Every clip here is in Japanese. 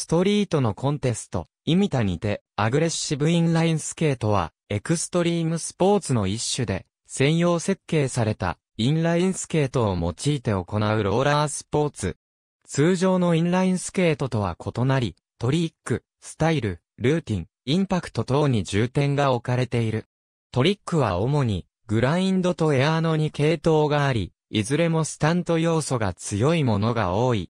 ストリートのコンテスト、イミタにて、アグレッシブインラインスケートは、エクストリームスポーツの一種で、専用設計された、インラインスケートを用いて行うローラースポーツ。通常のインラインスケートとは異なり、トリック、スタイル、ルーティン、インパクト等に重点が置かれている。トリックは主に、グラインドとエアーの2系統があり、いずれもスタント要素が強いものが多い。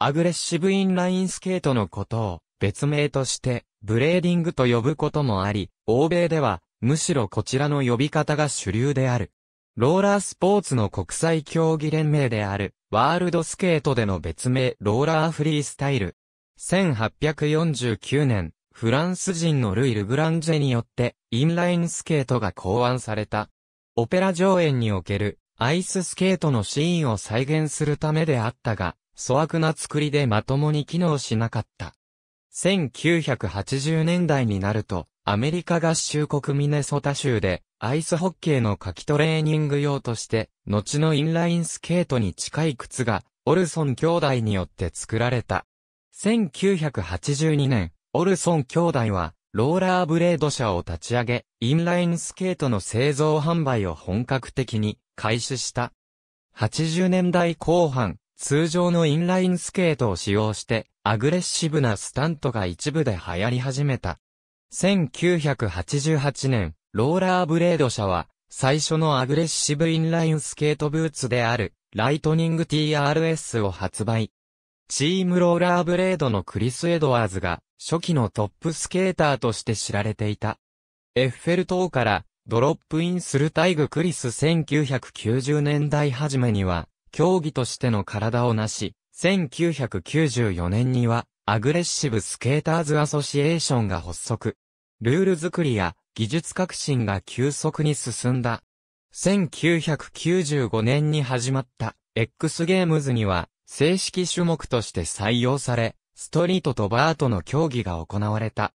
アグレッシブインラインスケートのことを別名としてブレーディングと呼ぶこともあり、欧米ではむしろこちらの呼び方が主流である。ローラースポーツの国際競技連盟である、ワールドスケートでの別名、ローラーフリースタイル。1849年、フランス人のルイ・ルグランジェによって、インラインスケートが考案された。オペラ上演における、アイススケートのシーンを再現するためであったが、粗悪な作りでまともに機能しなかった。1980年代になると、アメリカ合衆国ミネソタ州で、アイスホッケーの夏季トレーニング用として、後のインラインスケートに近い靴が、オルソン兄弟によって作られた。1982年、オルソン兄弟は、ローラーブレード社を立ち上げ、インラインスケートの製造販売を本格的に開始した。80年代後半、通常のインラインスケートを使用して、アグレッシブなスタントが一部で流行り始めた。1988年、ローラーブレード社は、最初のアグレッシブインラインスケートブーツである、ライトニング TRS を発売。チームローラーブレードのクリス・エドワーズが、初期のトップスケーターとして知られていた。エッフェル塔から、ドロップインするイグクリス1990年代初めには、競技としての体をなし、1994年には、アグレッシブスケーターズアソシエーションが発足。ルール作りや技術革新が急速に進んだ。1995年に始まった X ゲームズには正式種目として採用され、ストリートとバートの競技が行われた。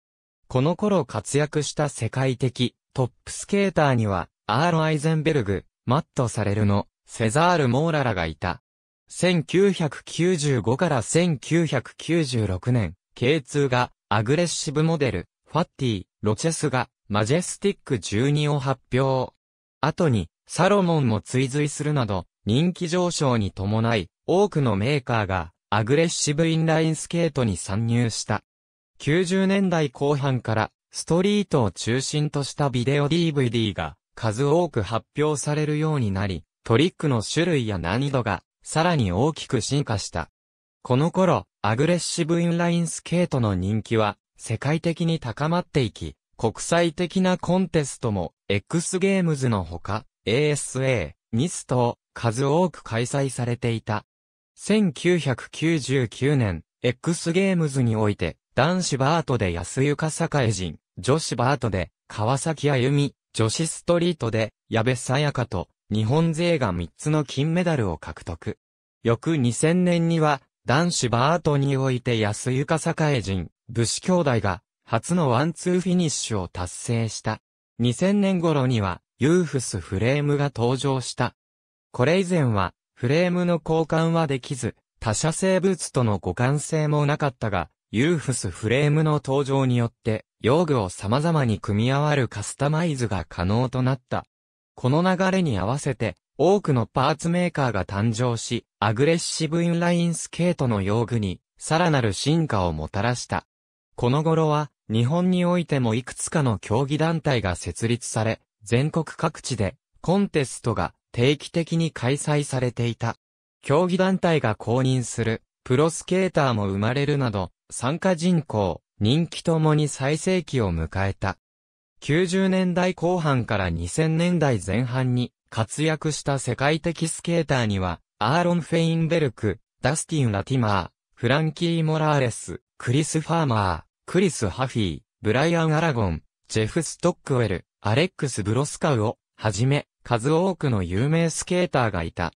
この頃活躍した世界的トップスケーターには、アーロ・アイゼンベルグ、マット・サレルの、セザール・モーララがいた。1995から1996年、K2 がアグレッシブモデル、ファッティ、ロチェスがマジェスティック12を発表。後に、サロモンも追随するなど、人気上昇に伴い、多くのメーカーが、アグレッシブインラインスケートに参入した。90年代後半から、ストリートを中心としたビデオ DVD が、数多く発表されるようになり、トリックの種類や難易度が、さらに大きく進化した。この頃、アグレッシブインラインスケートの人気は、世界的に高まっていき、国際的なコンテストも、X ゲームズのほか、ASA、ミスト数多く開催されていた。1999年、X ゲームズにおいて、男子バートで安床栄人、女子バートで川崎あゆみ、女子ストリートで矢部さやかと、日本勢が3つの金メダルを獲得。翌2000年には、男子バートにおいて安床栄人、武士兄弟が、初のワンツーフィニッシュを達成した。2000年頃には、ユーフスフレームが登場した。これ以前は、フレームの交換はできず、他社生物との互換性もなかったが、ユーフスフレームの登場によって、用具を様々に組み合わるカスタマイズが可能となった。この流れに合わせて、多くのパーツメーカーが誕生し、アグレッシブインラインスケートの用具に、さらなる進化をもたらした。この頃は、日本においてもいくつかの競技団体が設立され、全国各地で、コンテストが定期的に開催されていた。競技団体が公認する、プロスケーターも生まれるなど、参加人口、人気ともに最盛期を迎えた。90年代後半から2000年代前半に活躍した世界的スケーターには、アーロン・フェインベルク、ダスティン・ラティマー、フランキー・モラーレス、クリス・ファーマー、クリス・ハフィー、ブライアン・アラゴン、ジェフ・ストックウェル、アレックス・ブロスカウを、はじめ、数多くの有名スケーターがいた。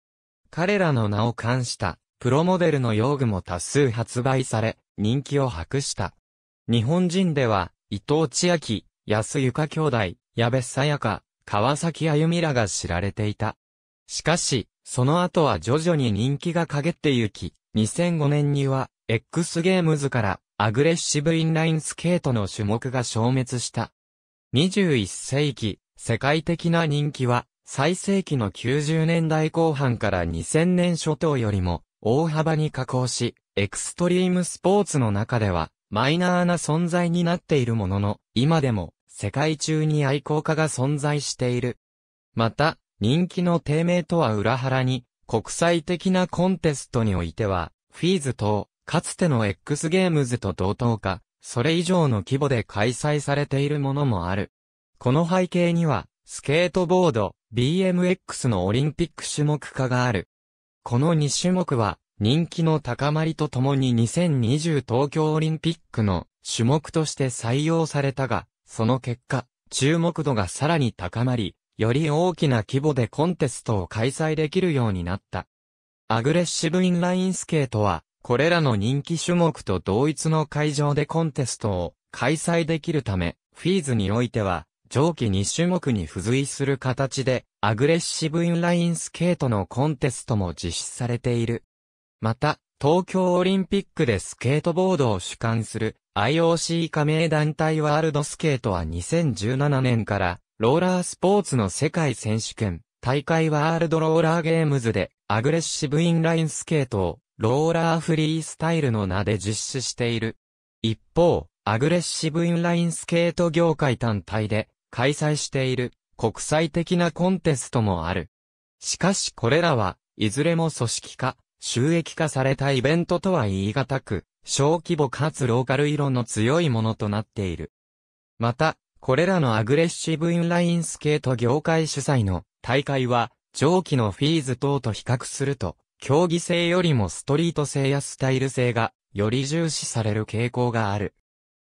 彼らの名を冠した、プロモデルの用具も多数発売され、人気を博した。日本人では、伊藤千秋、安床兄弟、矢部さやか、川崎あゆみらが知られていた。しかし、その後は徐々に人気が陰ってゆき、2005年には、X ゲームズからアグレッシブインラインスケートの種目が消滅した。21世紀、世界的な人気は、最盛期の90年代後半から2000年初頭よりも大幅に下降し、エクストリームスポーツの中ではマイナーな存在になっているものの、今でも世界中に愛好家が存在している。また、人気の低迷とは裏腹に、国際的なコンテストにおいては、フィーズと、かつての X ゲームズと同等か、それ以上の規模で開催されているものもある。この背景には、スケートボード、BMX のオリンピック種目化がある。この2種目は、人気の高まりとともに2020東京オリンピックの種目として採用されたが、その結果、注目度がさらに高まり、より大きな規模でコンテストを開催できるようになった。アグレッシブインラインスケートは、これらの人気種目と同一の会場でコンテストを開催できるため、フィーズにおいては、上記2種目に付随する形で、アグレッシブインラインスケートのコンテストも実施されている。また、東京オリンピックでスケートボードを主管する IOC 加盟団体ワールドスケートは2017年からローラースポーツの世界選手権大会ワールドローラーゲームズでアグレッシブインラインスケートをローラーフリースタイルの名で実施している。一方、アグレッシブインラインスケート業界単体で開催している国際的なコンテストもある。しかしこれらはいずれも組織化、収益化されたイベントとは言い難く、小規模かつローカル色の強いものとなっている。また、これらのアグレッシブインラインスケート業界主催の大会は、上記のフィーズ等と比較すると、競技性よりもストリート性やスタイル性が、より重視される傾向がある。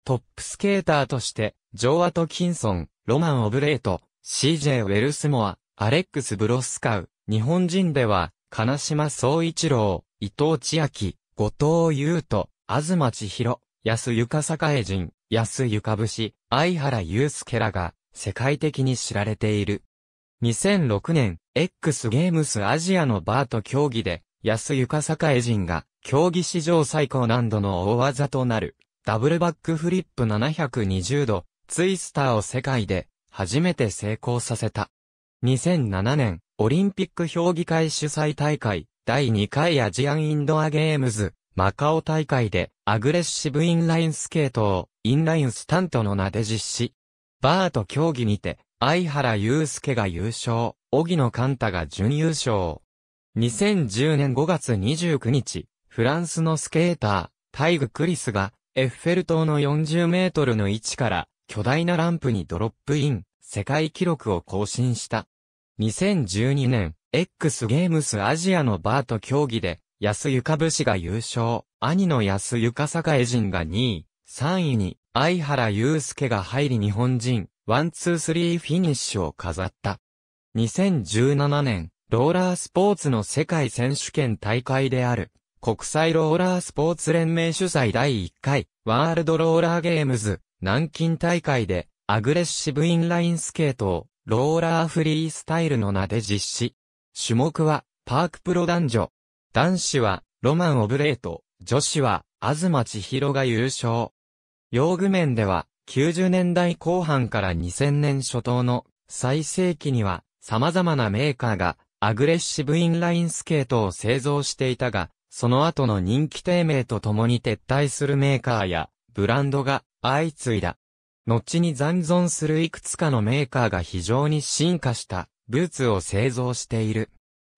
トップスケーターとして、ジョー・アトキンソン、ロマン・オブレート、CJ・ ウェルスモア、アレックス・ブロスカウ、日本人では、金島総一郎、伊藤千秋、後藤優斗、東千尋、安床栄人、安床節、相原祐介らが、世界的に知られている。2006年、X ゲームスアジアのバート競技で、安床栄人が、競技史上最高難度の大技となる、ダブルバックフリップ720度、ツイスターを世界で、初めて成功させた。2007年、オリンピック評議会主催大会、第2回アジアンインドアゲームズ、マカオ大会で、アグレッシブインラインスケートを、インラインスタントの名で実施。バート競技にて、相原祐介が優勝、荻野寛太が準優勝。2010年5月29日、フランスのスケーター、タイグ・クリスが、エッフェル塔の40メートルの位置から、巨大なランプにドロップイン、世界記録を更新した。2012年、X ゲームスアジアのバート競技で、安床武士が優勝、兄の安床栄人が2位、3位に、相原祐介が入り日本人、ワンツースリーフィニッシュを飾った。2017年、ローラースポーツの世界選手権大会である、国際ローラースポーツ連盟主催第1回、ワールドローラーゲームズ、南京大会で、アグレッシブインラインスケートを、ローラーフリースタイルの名で実施。種目は、パークプロ男女。男子は、ロマン・オブレート、女子は、アズマチヒロが優勝。用具面では、90年代後半から2000年初頭の最盛期には、様々なメーカーが、アグレッシブインラインスケートを製造していたが、その後の人気低迷とともに撤退するメーカーや、ブランドが相次いだ。後に残存するいくつかのメーカーが非常に進化したブーツを製造している。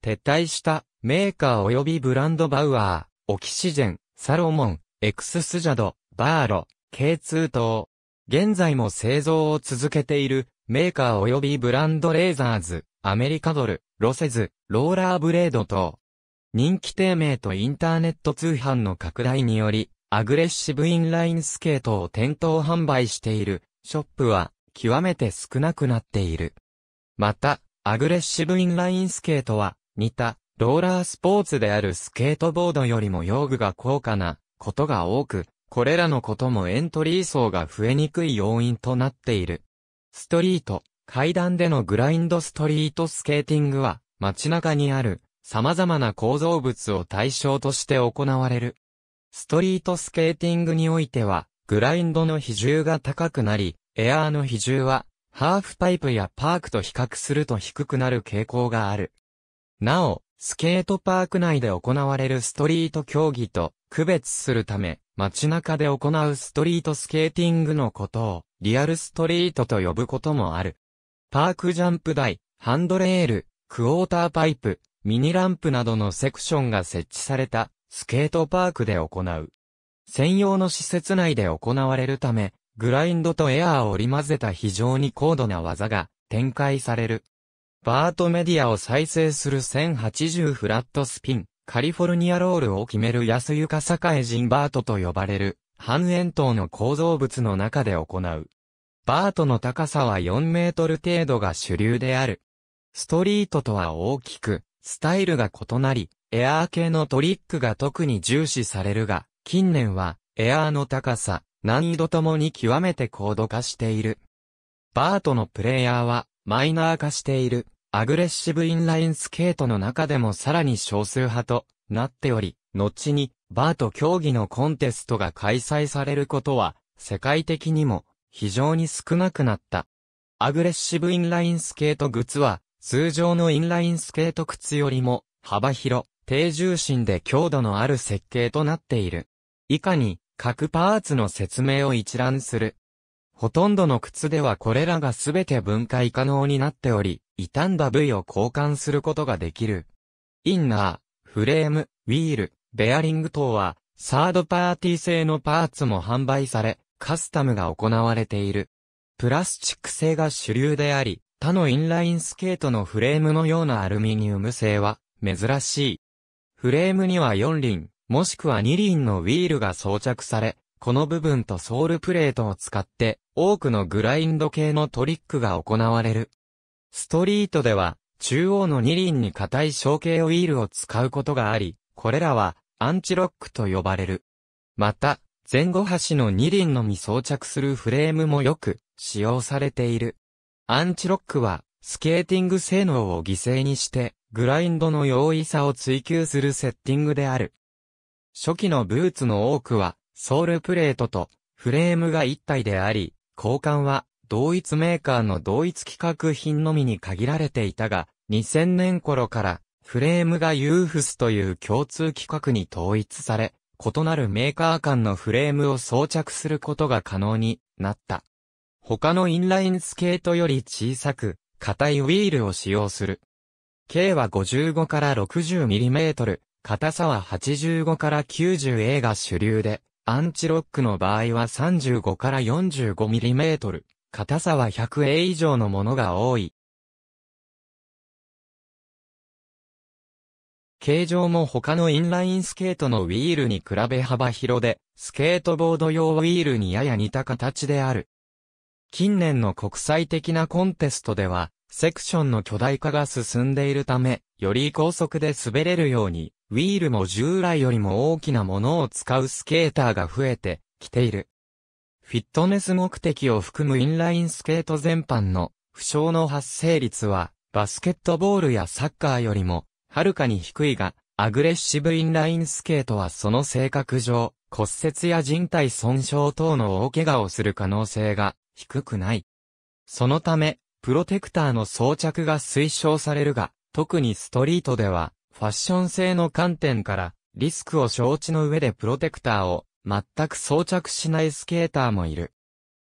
撤退したメーカー及びブランドバウアー、オキシジェン、サロモン、エクススジャド、バーロ、K2 等。現在も製造を続けているメーカー及びブランドレーザーズ、アメリカドル、ロセズ、ローラーブレード等。人気低迷とインターネット通販の拡大により、アグレッシブインラインスケートを店頭販売しているショップは極めて少なくなっている。また、アグレッシブインラインスケートは似たローラースポーツであるスケートボードよりも用具が高価なことが多く、これらのこともエントリー層が増えにくい要因となっている。ストリート、階段でのグラインドストリートスケーティングは街中にある様々な構造物を対象として行われるストリートスケーティングにおいては、グラインドの比重が高くなり、エアーの比重は、ハーフパイプやパークと比較すると低くなる傾向がある。なお、スケートパーク内で行われるストリート競技と区別するため、街中で行うストリートスケーティングのことをリアルストリートと呼ぶこともある。パークジャンプ台、ハンドレール、クォーターパイプ、ミニランプなどのセクションが設置されたスケートパークで行う。専用の施設内で行われるため、グラインドとエアーを織り交ぜた非常に高度な技が展開される。バートメディアを再生する1080フラットスピン、カリフォルニアロールを決める安床栄人バートと呼ばれる、半円筒の構造物の中で行う。バートの高さは4メートル程度が主流である。ストリートとは大きく、スタイルが異なり、エアー系のトリックが特に重視されるが、近年は、エアーの高さ、難易度ともに極めて高度化している。バートのプレイヤーは、マイナー化している、アグレッシブインラインスケートの中でもさらに少数派となっており、後に、バート競技のコンテストが開催されることは、世界的にも、非常に少なくなった。アグレッシブインラインスケート靴は、通常のインラインスケート靴よりも、幅広低重心で強度のある設計となっている。以下に、各パーツの説明を一覧する。ほとんどの靴ではこれらがすべて分解可能になっており、傷んだ部位を交換することができる。インナー、フレーム、ウィール、ベアリング等は、サードパーティー製のパーツも販売され、カスタムが行われている。プラスチック製が主流であり、他のインラインスケートのフレームのようなアルミニウム製は珍しい。フレームには4輪、もしくは2輪のウィールが装着され、この部分とソールプレートを使って、多くのグラインド系のトリックが行われる。ストリートでは、中央の2輪に硬い小径ウィールを使うことがあり、これらは、アンチロックと呼ばれる。また、前後端の2輪のみ装着するフレームもよく使用されている。アンチロックはスケーティング性能を犠牲にして、グラインドの容易さを追求するセッティングである。初期のブーツの多くは、ソールプレートとフレームが一体であり、交換は同一メーカーの同一規格品のみに限られていたが、2000年頃からフレームがユーフスという共通規格に統一され、異なるメーカー間のフレームを装着することが可能になった。他のインラインスケートより小さく、硬いウィールを使用する。径は55から 60mm、硬さは85から 90A が主流で、アンチロックの場合は35から 45mm、硬さは 100A 以上のものが多い。形状も他のインラインスケートのウィールに比べ幅広で、スケートボード用ウィールにやや似た形である。近年の国際的なコンテストでは、セクションの巨大化が進んでいるため、より高速で滑れるように、ウィールも従来よりも大きなものを使うスケーターが増えてきている。フィットネス目的を含むインラインスケート全般の負傷の発生率は、バスケットボールやサッカーよりも、はるかに低いが、アグレッシブインラインスケートはその性格上、骨折や人体損傷等の大怪我をする可能性が低くない。そのため、プロテクターの装着が推奨されるが、特にストリートでは、ファッション性の観点から、リスクを承知の上でプロテクターを全く装着しないスケーターもいる。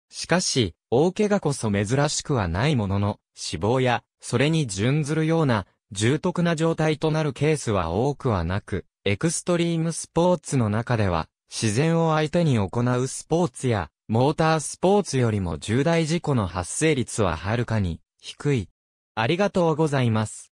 しかし、大怪我こそ珍しくはないものの、死亡や、それに準ずるような、重篤な状態となるケースは多くはなく、エクストリームスポーツの中では、自然を相手に行うスポーツや、モータースポーツよりも重大事故の発生率ははるかに低い。ありがとうございます。